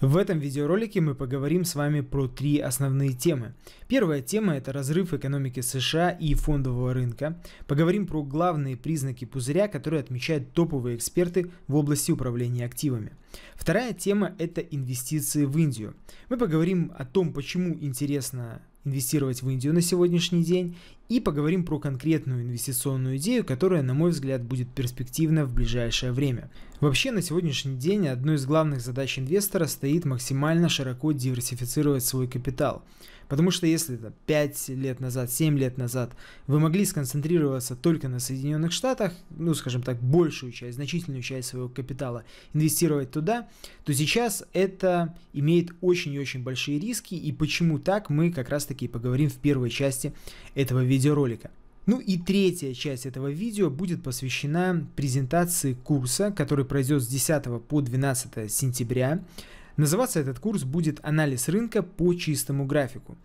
В этом видеоролике мы поговорим с вами про три основные темы. Первая тема – это разрыв экономики США и фондового рынка. Поговорим про главные признаки пузыря, которые отмечают топовые эксперты в области управления активами. Вторая тема – это инвестиции в Индию. Мы поговорим о том, почему интересно инвестировать в Индию на сегодняшний день и поговорим про конкретную инвестиционную идею, которая, на мой взгляд, будет перспективна в ближайшее время. Вообще, на сегодняшний день одной из главных задач инвестора стоит максимально широко диверсифицировать свой капитал – Потому что если это 5 лет назад, 7 лет назад вы могли сконцентрироваться только на Соединенных Штатах, ну, скажем так, большую часть, значительную часть своего капитала инвестировать туда, то сейчас это имеет очень и очень большие риски, и почему так, мы как раз таки поговорим в первой части этого видеоролика. Ну и третья часть этого видео будет посвящена презентации курса, который пройдет с 10 по 12 сентября Называться этот курс будет «Анализ рынка по чистому графику».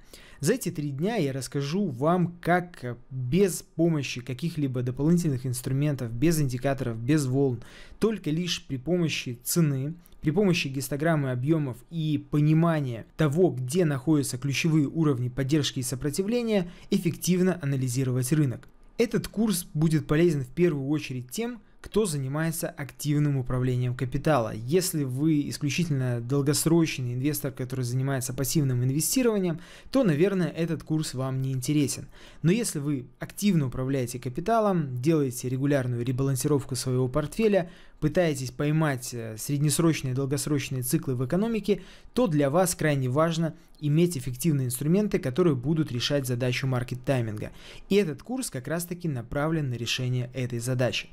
За эти три дня я расскажу вам, как э, без помощи каких-либо дополнительных инструментов, без индикаторов, без волн, только лишь при помощи цены, при помощи гистограммы объемов и понимания того, где находятся ключевые уровни поддержки и сопротивления, эффективно анализировать рынок. Этот курс будет полезен в первую очередь тем, кто занимается активным управлением капитала. Если вы исключительно долгосрочный инвестор, который занимается пассивным инвестированием, то, наверное, этот курс вам не интересен. Но если вы активно управляете капиталом, делаете регулярную ребалансировку своего портфеля, пытаетесь поймать э, среднесрочные и долгосрочные циклы в экономике, то для вас крайне важно иметь эффективные инструменты, которые будут решать задачу маркет-тайминга. И этот курс как раз-таки направлен на решение этой задачи.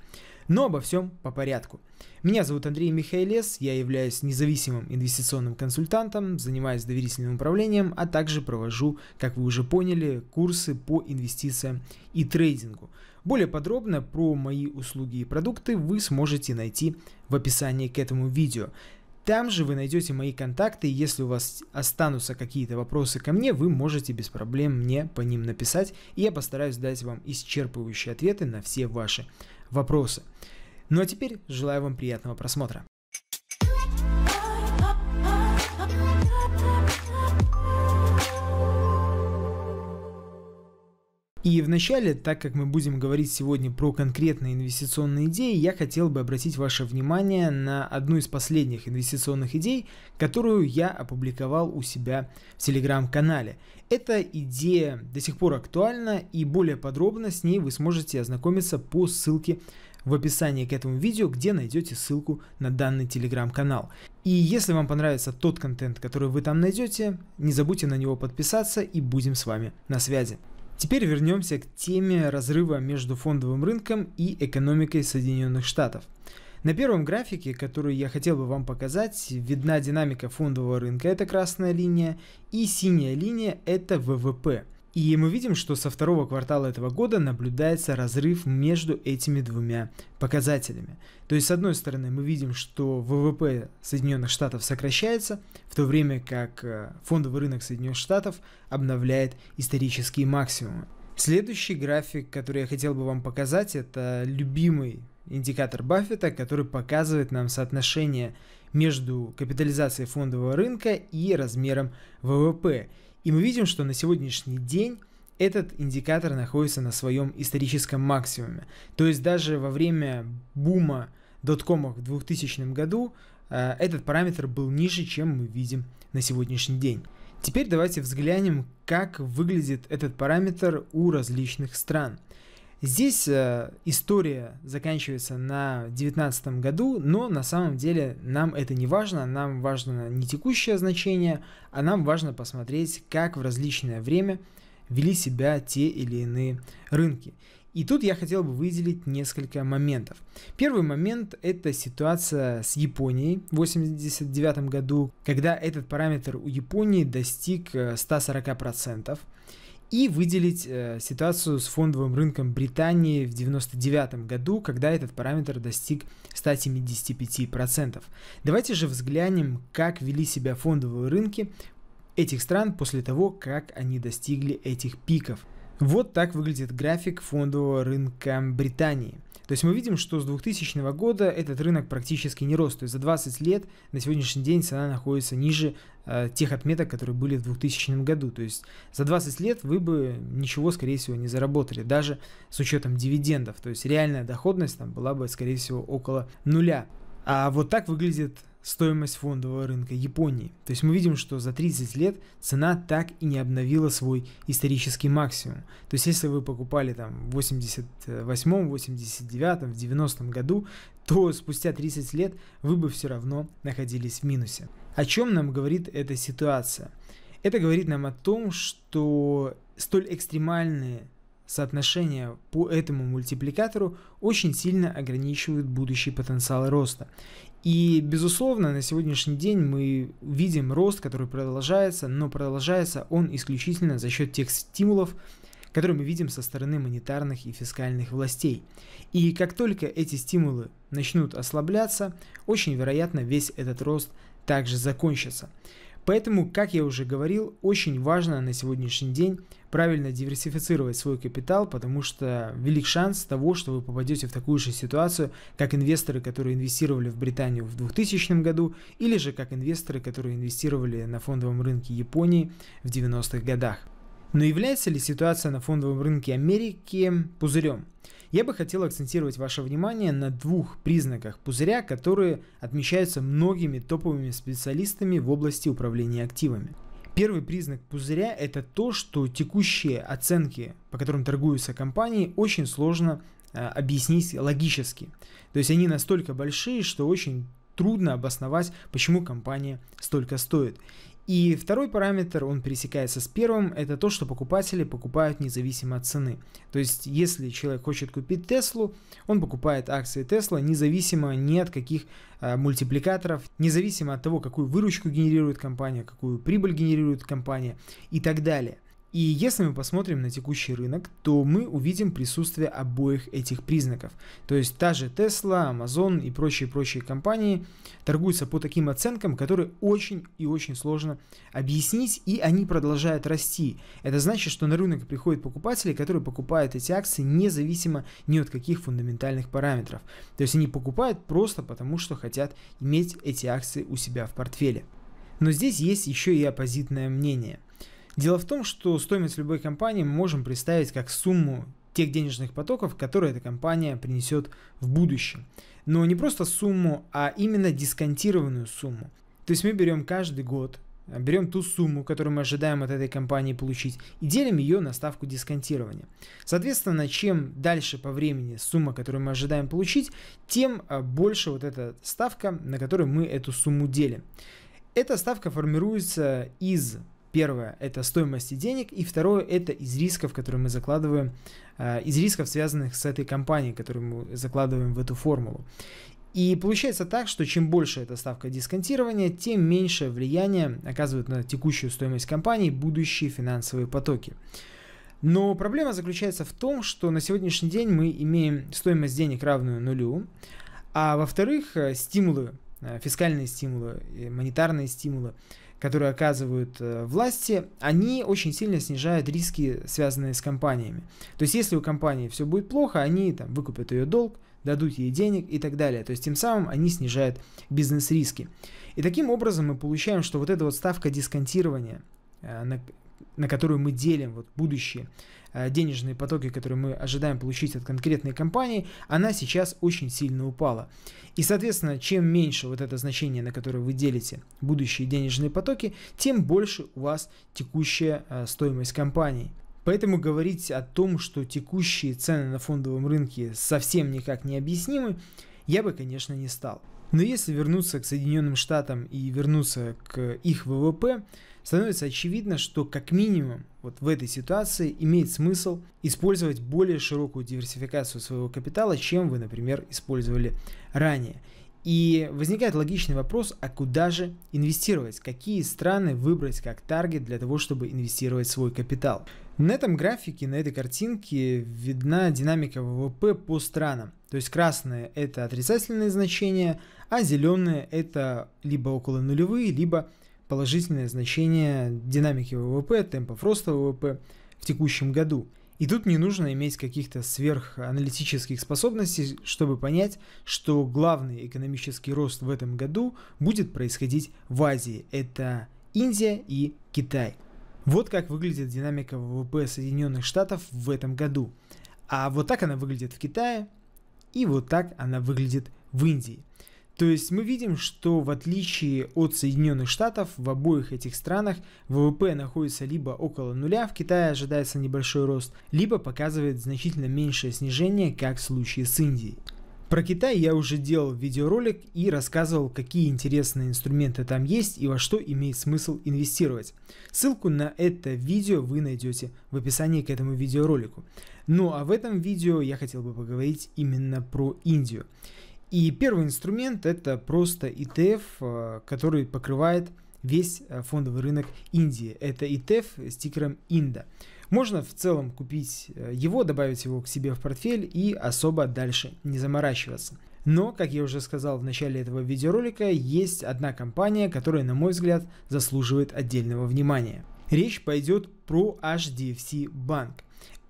Но обо всем по порядку. Меня зовут Андрей Михайлес, я являюсь независимым инвестиционным консультантом, занимаюсь доверительным управлением, а также провожу, как вы уже поняли, курсы по инвестициям и трейдингу. Более подробно про мои услуги и продукты вы сможете найти в описании к этому видео. Там же вы найдете мои контакты, и если у вас останутся какие-то вопросы ко мне, вы можете без проблем мне по ним написать, и я постараюсь дать вам исчерпывающие ответы на все ваши вопросы. Ну а теперь желаю вам приятного просмотра. И вначале, так как мы будем говорить сегодня про конкретные инвестиционные идеи, я хотел бы обратить ваше внимание на одну из последних инвестиционных идей, которую я опубликовал у себя в телеграм-канале. Эта идея до сих пор актуальна и более подробно с ней вы сможете ознакомиться по ссылке в описании к этому видео, где найдете ссылку на данный телеграм-канал. И если вам понравится тот контент, который вы там найдете, не забудьте на него подписаться и будем с вами на связи. Теперь вернемся к теме разрыва между фондовым рынком и экономикой Соединенных Штатов. На первом графике, который я хотел бы вам показать, видна динамика фондового рынка, это красная линия, и синяя линия – это ВВП. И мы видим, что со второго квартала этого года наблюдается разрыв между этими двумя показателями. То есть, с одной стороны, мы видим, что ВВП Соединенных Штатов сокращается, в то время как э, фондовый рынок Соединенных Штатов обновляет исторические максимумы. Следующий график, который я хотел бы вам показать, это любимый индикатор Баффета, который показывает нам соотношение между капитализацией фондового рынка и размером ВВП. И мы видим, что на сегодняшний день этот индикатор находится на своем историческом максимуме. То есть даже во время бума доткомов в 2000 году э, этот параметр был ниже, чем мы видим на сегодняшний день. Теперь давайте взглянем, как выглядит этот параметр у различных стран. Здесь э, история заканчивается на 19 году, но на самом деле нам это не важно, нам важно не текущее значение, а нам важно посмотреть, как в различное время вели себя те или иные рынки. И тут я хотел бы выделить несколько моментов. Первый момент – это ситуация с Японией в 1989 году, когда этот параметр у Японии достиг 140%. Э, и выделить э, ситуацию с фондовым рынком Британии в 1999 году, когда этот параметр достиг 175%. Давайте же взглянем, как вели себя фондовые рынки этих стран после того, как они достигли этих пиков. Вот так выглядит график фондового рынка Британии. То есть мы видим, что с 2000 года этот рынок практически не рос. То есть за 20 лет на сегодняшний день цена находится ниже э, тех отметок, которые были в 2000 году. То есть за 20 лет вы бы ничего, скорее всего, не заработали, даже с учетом дивидендов. То есть реальная доходность там была бы, скорее всего, около нуля. А вот так выглядит стоимость фондового рынка Японии. То есть мы видим, что за 30 лет цена так и не обновила свой исторический максимум. То есть если вы покупали там в 88, 89, в 90 году, то спустя 30 лет вы бы все равно находились в минусе. О чем нам говорит эта ситуация? Это говорит нам о том, что столь экстремальные соотношения по этому мультипликатору очень сильно ограничивают будущий потенциал роста. И, безусловно, на сегодняшний день мы видим рост, который продолжается, но продолжается он исключительно за счет тех стимулов, которые мы видим со стороны монетарных и фискальных властей. И как только эти стимулы начнут ослабляться, очень вероятно весь этот рост также закончится. Поэтому, как я уже говорил, очень важно на сегодняшний день правильно диверсифицировать свой капитал, потому что велик шанс того, что вы попадете в такую же ситуацию, как инвесторы, которые инвестировали в Британию в 2000 году, или же как инвесторы, которые инвестировали на фондовом рынке Японии в 90-х годах. Но является ли ситуация на фондовом рынке Америки пузырем? Я бы хотел акцентировать ваше внимание на двух признаках пузыря, которые отмечаются многими топовыми специалистами в области управления активами. Первый признак пузыря – это то, что текущие оценки, по которым торгуются компании, очень сложно э, объяснить логически. То есть они настолько большие, что очень трудно обосновать, почему компания столько стоит. И второй параметр, он пересекается с первым, это то, что покупатели покупают независимо от цены. То есть, если человек хочет купить Теслу, он покупает акции Тесла независимо ни от каких а, мультипликаторов, независимо от того, какую выручку генерирует компания, какую прибыль генерирует компания и так далее. И если мы посмотрим на текущий рынок, то мы увидим присутствие обоих этих признаков. То есть та же Tesla, Amazon и прочие-прочие компании торгуются по таким оценкам, которые очень и очень сложно объяснить, и они продолжают расти. Это значит, что на рынок приходят покупатели, которые покупают эти акции независимо ни от каких фундаментальных параметров. То есть они покупают просто потому, что хотят иметь эти акции у себя в портфеле. Но здесь есть еще и оппозитное мнение – Дело в том, что стоимость любой компании мы можем представить как сумму тех денежных потоков, которые эта компания принесет в будущем. Но не просто сумму, а именно дисконтированную сумму. То есть мы берем каждый год, берем ту сумму, которую мы ожидаем от этой компании получить, и делим ее на ставку дисконтирования. Соответственно, чем дальше по времени сумма, которую мы ожидаем получить, тем а, больше вот эта ставка, на которую мы эту сумму делим. Эта ставка формируется из Первое – это стоимость денег, и второе – это из рисков, которые мы закладываем, э, из рисков, связанных с этой компанией, которую мы закладываем в эту формулу. И получается так, что чем больше эта ставка дисконтирования, тем меньше влияние оказывают на текущую стоимость компании будущие финансовые потоки. Но проблема заключается в том, что на сегодняшний день мы имеем стоимость денег равную нулю, а во-вторых, э, стимулы, э, фискальные стимулы, монетарные стимулы – которые оказывают э, власти, они очень сильно снижают риски, связанные с компаниями. То есть если у компании все будет плохо, они там, выкупят ее долг, дадут ей денег и так далее. То есть тем самым они снижают бизнес-риски. И таким образом мы получаем, что вот эта вот ставка дисконтирования, э, на которую мы делим вот будущие э, денежные потоки, которые мы ожидаем получить от конкретной компании, она сейчас очень сильно упала. И, соответственно, чем меньше вот это значение, на которое вы делите будущие денежные потоки, тем больше у вас текущая э, стоимость компании. Поэтому говорить о том, что текущие цены на фондовом рынке совсем никак не объяснимы, я бы, конечно, не стал. Но если вернуться к Соединенным Штатам и вернуться к их ВВП, становится очевидно, что как минимум вот в этой ситуации имеет смысл использовать более широкую диверсификацию своего капитала, чем вы, например, использовали ранее. И возникает логичный вопрос, а куда же инвестировать? Какие страны выбрать как таргет для того, чтобы инвестировать свой капитал? На этом графике, на этой картинке видна динамика ВВП по странам. То есть красные – это отрицательные значения, а зеленые – это либо около нулевые, либо положительное значение динамики ВВП, темпов роста ВВП в текущем году. И тут не нужно иметь каких-то сверханалитических способностей, чтобы понять, что главный экономический рост в этом году будет происходить в Азии. Это Индия и Китай. Вот как выглядит динамика ВВП Соединенных Штатов в этом году. А вот так она выглядит в Китае, и вот так она выглядит в Индии. То есть мы видим, что в отличие от Соединенных Штатов, в обоих этих странах ВВП находится либо около нуля, в Китае ожидается небольшой рост, либо показывает значительно меньшее снижение, как в случае с Индией. Про Китай я уже делал видеоролик и рассказывал, какие интересные инструменты там есть и во что имеет смысл инвестировать. Ссылку на это видео вы найдете в описании к этому видеоролику. Ну а в этом видео я хотел бы поговорить именно про Индию. И первый инструмент это просто ETF, э, который покрывает весь э, фондовый рынок Индии. Это ETF с тикером Инда. Можно в целом купить э, его, добавить его к себе в портфель и особо дальше не заморачиваться. Но, как я уже сказал в начале этого видеоролика, есть одна компания, которая, на мой взгляд, заслуживает отдельного внимания. Речь пойдет про HDFC Bank –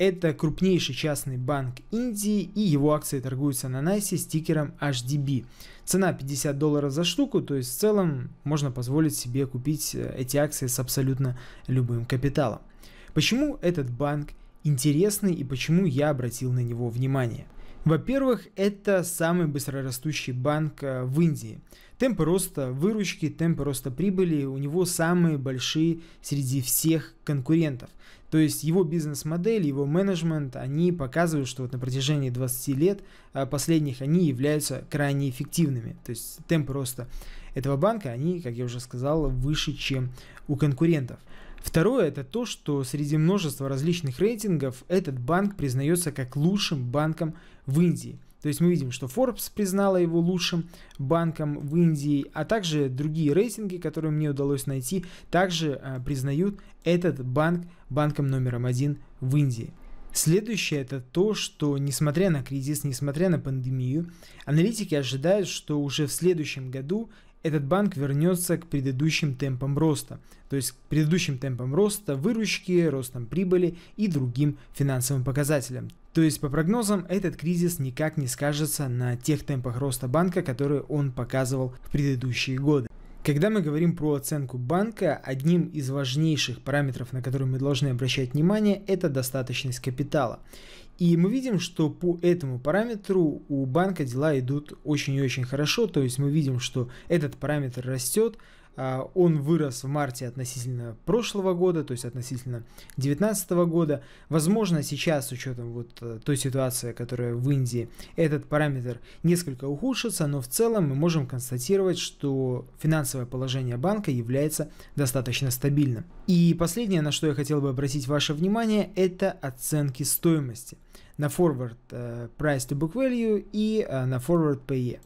это крупнейший частный банк Индии, и его акции торгуются на Найсе с тикером HDB. Цена 50 долларов за штуку, то есть в целом можно позволить себе купить э, эти акции с абсолютно любым капиталом. Почему этот банк интересный и почему я обратил на него внимание? Во-первых, это самый быстрорастущий банк э, в Индии. Темпы роста выручки, темпы роста прибыли у него самые большие среди всех конкурентов. То есть его бизнес-модель, его менеджмент, они показывают, что вот на протяжении 20 лет а, последних они являются крайне эффективными. То есть темпы роста этого банка, они, как я уже сказал, выше, чем у конкурентов. Второе – это то, что среди множества различных рейтингов этот банк признается как лучшим банком в Индии – то есть мы видим, что Forbes признала его лучшим банком в Индии, а также другие рейтинги, которые мне удалось найти, также э, признают этот банк банком номером один в Индии. Следующее это то, что несмотря на кризис, несмотря на пандемию, аналитики ожидают, что уже в следующем году этот банк вернется к предыдущим темпам роста, то есть к предыдущим темпам роста выручки, ростом прибыли и другим финансовым показателям. То есть, по прогнозам, этот кризис никак не скажется на тех темпах роста банка, которые он показывал в предыдущие годы. Когда мы говорим про оценку банка, одним из важнейших параметров, на которые мы должны обращать внимание, это достаточность капитала. И мы видим, что по этому параметру у банка дела идут очень и очень хорошо, то есть мы видим, что этот параметр растет, а, он вырос в марте относительно прошлого года, то есть относительно 2019 года. Возможно, сейчас, с учетом вот э, той ситуации, которая в Индии, этот параметр несколько ухудшится, но в целом мы можем констатировать, что финансовое положение банка является достаточно стабильным. И последнее, на что я хотел бы обратить ваше внимание, это оценки стоимости на forward э, price to book value и э, на forward PE.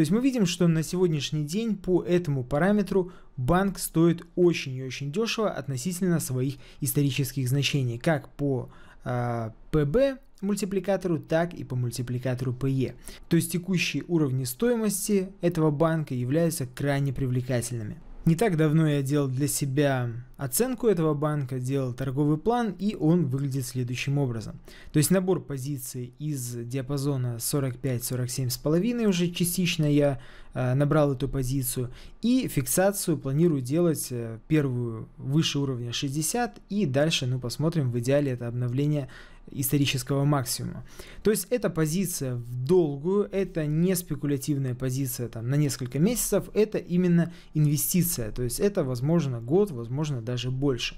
То есть мы видим, что на сегодняшний день по этому параметру банк стоит очень и очень дешево относительно своих исторических значений, как по а, э, ПБ мультипликатору, так и по мультипликатору ПЕ. То есть текущие уровни стоимости этого банка являются крайне привлекательными. Не так давно я делал для себя оценку этого банка, делал торговый план, и он выглядит следующим образом. То есть набор позиций из диапазона 45-47,5 уже частично я э, набрал эту позицию, и фиксацию планирую делать э, первую выше уровня 60, и дальше, ну посмотрим, в идеале это обновление исторического максимума. То есть это позиция в долгую, это не спекулятивная позиция там, на несколько месяцев, это именно инвестиция, то есть это возможно год, возможно даже больше.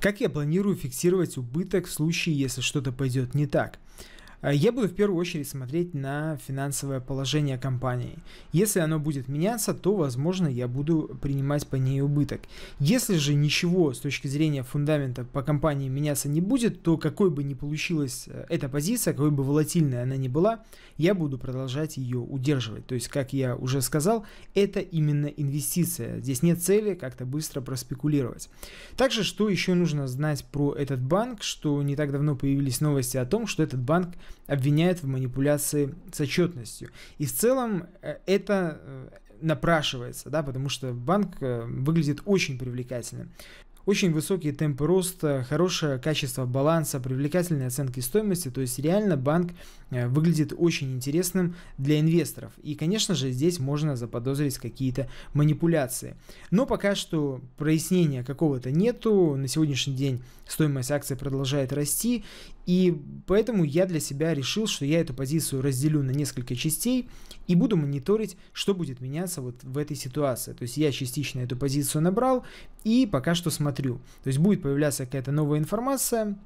Как я планирую фиксировать убыток в случае, если что-то пойдет не так? Э, я буду в первую очередь смотреть на финансовое положение компании. Если оно будет меняться, то, возможно, я буду принимать по ней убыток. Если же ничего с точки зрения фундамента по компании меняться не будет, то какой бы ни получилась э, эта позиция, какой бы волатильной она ни была, я буду продолжать ее удерживать. То есть, как я уже сказал, это именно инвестиция. Здесь нет цели как-то быстро проспекулировать. Также, что еще нужно знать про этот банк, что не так давно появились новости о том, что этот банк обвиняет в манипуляции с отчетностью. И в целом э, это э, напрашивается, да, потому что банк э, выглядит очень привлекательным. Очень высокие темпы роста, хорошее качество баланса, привлекательные оценки стоимости. То есть реально банк выглядит очень интересным для инвесторов. И, конечно же, здесь можно заподозрить какие-то манипуляции. Но пока что прояснения какого-то нету. На сегодняшний день стоимость акций продолжает расти. И поэтому я для себя решил, что я эту позицию разделю на несколько частей и буду мониторить, что будет меняться вот в этой ситуации. То есть я частично эту позицию набрал и пока что смотрю. То есть будет появляться какая-то новая информация,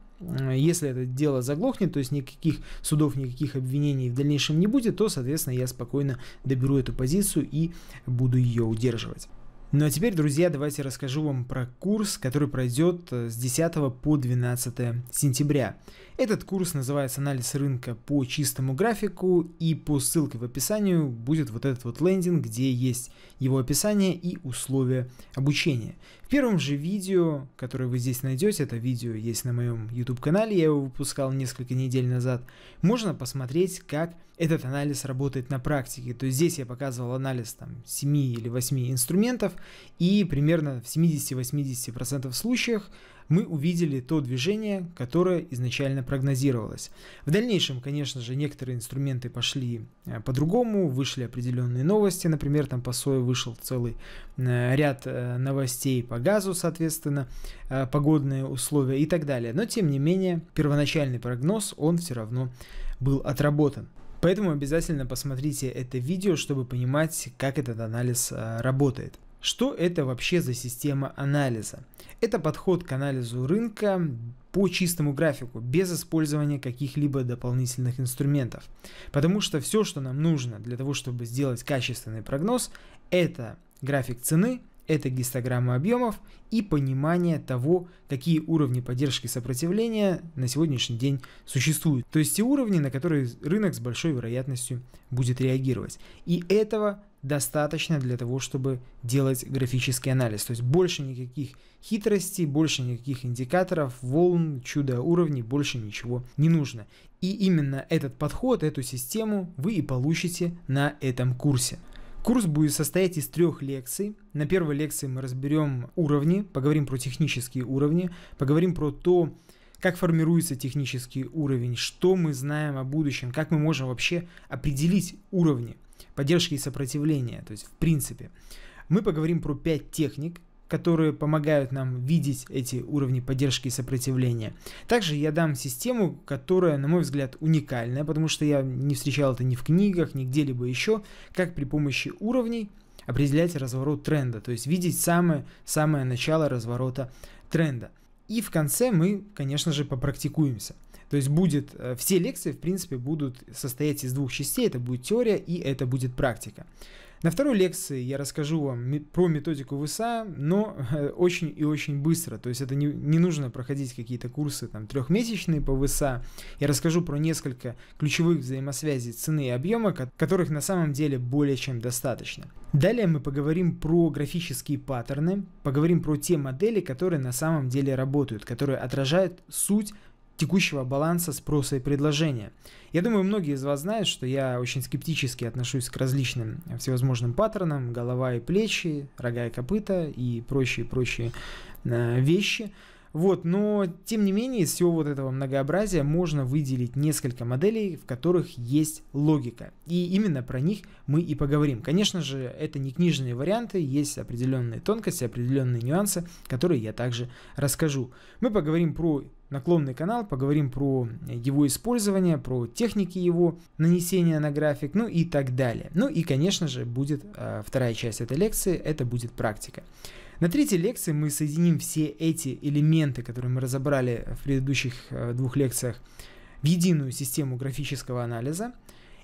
если это дело заглохнет, то есть никаких судов, никаких обвинений в дальнейшем не будет, то, соответственно, я спокойно доберу эту позицию и буду ее удерживать. Ну а теперь, друзья, давайте расскажу вам про курс, который пройдет э, с 10 по 12 сентября. Этот курс называется «Анализ рынка по чистому графику» и по ссылке в описании будет вот этот вот лендинг, где есть его описание и условия обучения. В первом же видео, которое вы здесь найдете, это видео есть на моем YouTube-канале, я его выпускал несколько недель назад, можно посмотреть, как этот анализ работает на практике. То есть здесь я показывал анализ там 7 или 8 инструментов, и примерно в 70-80% случаях мы увидели то движение, которое изначально прогнозировалось. В дальнейшем, конечно же, некоторые инструменты пошли э, по-другому, вышли определенные новости, например, там по сою вышел целый э, ряд э, новостей по газу, соответственно, погодные условия и так далее. Но, тем не менее, первоначальный прогноз, он все равно был отработан. Поэтому обязательно посмотрите это видео, чтобы понимать, как этот анализ работает. Что это вообще за система анализа? Это подход к анализу рынка по чистому графику, без использования каких-либо дополнительных инструментов. Потому что все, что нам нужно для того, чтобы сделать качественный прогноз, это график цены, это гистограмма объемов и понимание того, какие уровни поддержки и сопротивления на сегодняшний день существуют. То есть те уровни, на которые рынок с большой вероятностью будет реагировать. И этого достаточно для того, чтобы делать графический анализ. То есть больше никаких хитростей, больше никаких индикаторов, волн, чудо уровней, больше ничего не нужно. И именно этот подход, эту систему вы и получите на этом курсе. Курс будет состоять из трех лекций. На первой лекции мы разберем уровни, поговорим про технические уровни, поговорим про то, как формируется технический уровень, что мы знаем о будущем, как мы можем вообще определить уровни – поддержки и сопротивления, то есть в принципе. Мы поговорим про 5 техник, которые помогают нам видеть эти уровни поддержки и сопротивления. Также я дам систему, которая, на мой взгляд, уникальная, потому что я не встречал это ни в книгах, ни где-либо еще, как при помощи уровней определять разворот тренда, то есть видеть самое, самое начало разворота тренда. И в конце мы, конечно же, попрактикуемся – то есть будет, э, все лекции, в принципе, будут состоять из двух частей. Это будет теория и это будет практика. На второй лекции я расскажу вам про методику ВСА, но э, очень и очень быстро. То есть это не, не нужно проходить какие-то курсы там трехмесячные по ВСА. Я расскажу про несколько ключевых взаимосвязей цены и объема, которых на самом деле более чем достаточно. Далее мы поговорим про графические паттерны, поговорим про те модели, которые на самом деле работают, которые отражают суть текущего баланса спроса и предложения. Я думаю, многие из вас знают, что я очень скептически отношусь к различным всевозможным паттернам, голова и плечи, рога и копыта и прочие-прочие э, вещи. Вот, но тем не менее из всего вот этого многообразия можно выделить несколько моделей, в которых есть логика. И именно про них мы и поговорим. Конечно же, это не книжные варианты, есть определенные тонкости, определенные нюансы, которые я также расскажу. Мы поговорим про наклонный канал, поговорим про его использование, про техники его нанесения на график, ну и так далее. Ну и, конечно же, будет э, вторая часть этой лекции, это будет практика. На третьей лекции мы соединим все эти элементы, которые мы разобрали в предыдущих э, двух лекциях, в единую систему графического анализа –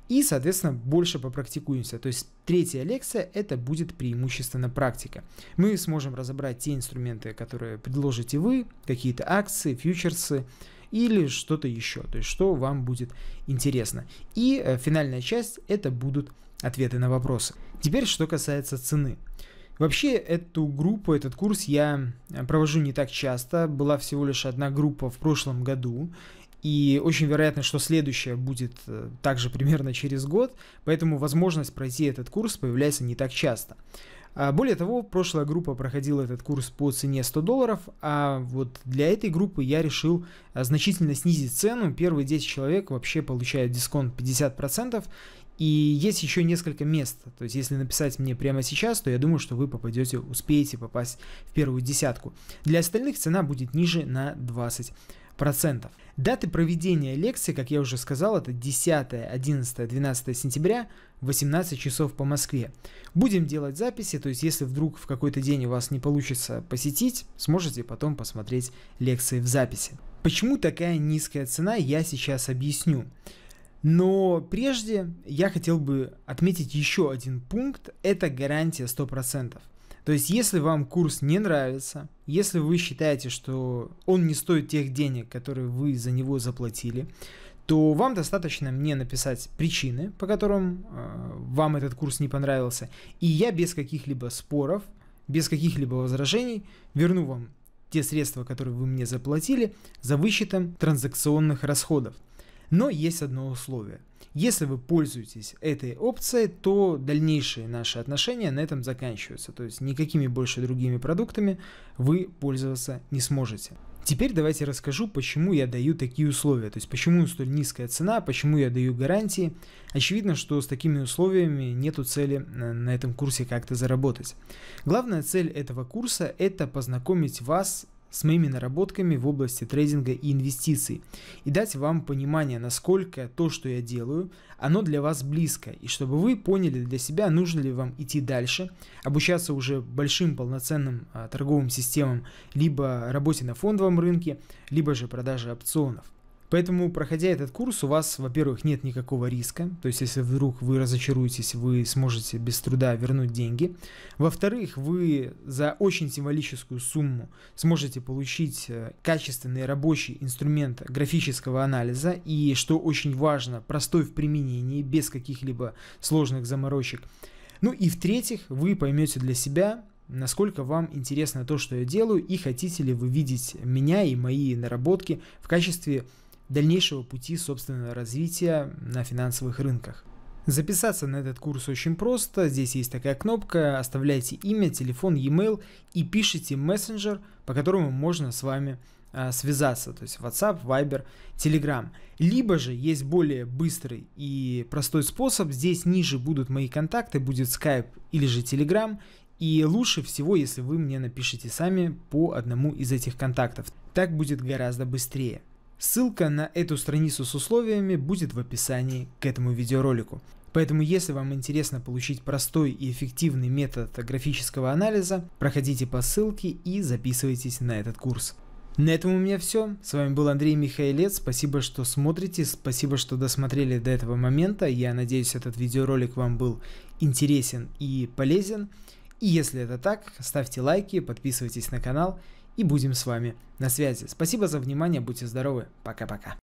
и, соответственно, больше попрактикуемся. То есть третья лекция – это будет преимущественно практика. Мы сможем разобрать те инструменты, которые предложите вы, какие-то акции, фьючерсы или что-то еще. То есть что вам будет интересно. И э, финальная часть – это будут ответы на вопросы. Теперь, что касается цены. Вообще, эту группу, этот курс я э, провожу не так часто. Была всего лишь одна группа в прошлом году. И очень вероятно, что следующее будет э, также примерно через год, поэтому возможность пройти этот курс появляется не так часто. А, более того, прошлая группа проходила этот курс по цене 100 долларов, а вот для этой группы я решил э, значительно снизить цену. Первые 10 человек вообще получают дисконт 50%, и есть еще несколько мест. То есть, если написать мне прямо сейчас, то я думаю, что вы попадете, успеете попасть в первую десятку. Для остальных цена будет ниже на 20%. Даты проведения лекции, как я уже сказал, это 10, 11, 12 сентября, 18 часов по Москве. Будем делать записи, то есть если вдруг в какой-то день у вас не получится посетить, сможете потом посмотреть лекции в записи. Почему такая низкая цена, я сейчас объясню. Но прежде я хотел бы отметить еще один пункт, это гарантия 100%. То есть, если вам курс не нравится, если вы считаете, что он не стоит тех денег, которые вы за него заплатили, то вам достаточно мне написать причины, по которым э, вам этот курс не понравился, и я без каких-либо споров, без каких-либо возражений верну вам те средства, которые вы мне заплатили, за вычетом транзакционных расходов. Но есть одно условие – если вы пользуетесь этой опцией, то дальнейшие наши отношения на этом заканчиваются. То есть никакими больше другими продуктами вы пользоваться не сможете. Теперь давайте расскажу, почему я даю такие условия, то есть почему столь низкая цена, почему я даю гарантии. Очевидно, что с такими условиями нету цели э, на этом курсе как-то заработать. Главная цель этого курса – это познакомить вас с моими наработками в области трейдинга и инвестиций и дать вам понимание, насколько то, что я делаю, оно для вас близко, и чтобы вы поняли для себя, нужно ли вам идти дальше, обучаться уже большим полноценным а, торговым системам, либо работе на фондовом рынке, либо же продаже опционов. Поэтому, проходя этот курс, у вас, во-первых, нет никакого риска, то есть если вдруг вы разочаруетесь, вы сможете без труда вернуть деньги. Во-вторых, вы за очень символическую сумму сможете получить э, качественный рабочий инструмент графического анализа и, что очень важно, простой в применении, без каких-либо сложных заморочек. Ну и в-третьих, вы поймете для себя, насколько вам интересно то, что я делаю, и хотите ли вы видеть меня и мои наработки в качестве дальнейшего пути собственного развития на финансовых рынках. Записаться на этот курс очень просто. Здесь есть такая кнопка. Оставляйте имя, телефон, e-mail и пишите мессенджер, по которому можно с вами а, связаться. То есть WhatsApp, Viber, Telegram. Либо же есть более быстрый и простой способ. Здесь ниже будут мои контакты, будет Skype или же Telegram. И лучше всего, если вы мне напишите сами по одному из этих контактов. Так будет гораздо быстрее. Ссылка на эту страницу с условиями будет в описании к этому видеоролику. Поэтому если вам интересно получить простой и эффективный метод графического анализа, проходите по ссылке и записывайтесь на этот курс. На этом у меня все. С вами был Андрей Михайлец. Спасибо, что смотрите, спасибо, что досмотрели до этого момента. Я надеюсь, этот видеоролик вам был интересен и полезен. И если это так, ставьте лайки, подписывайтесь на канал и будем с вами на связи. Спасибо за внимание, будьте здоровы, пока-пока.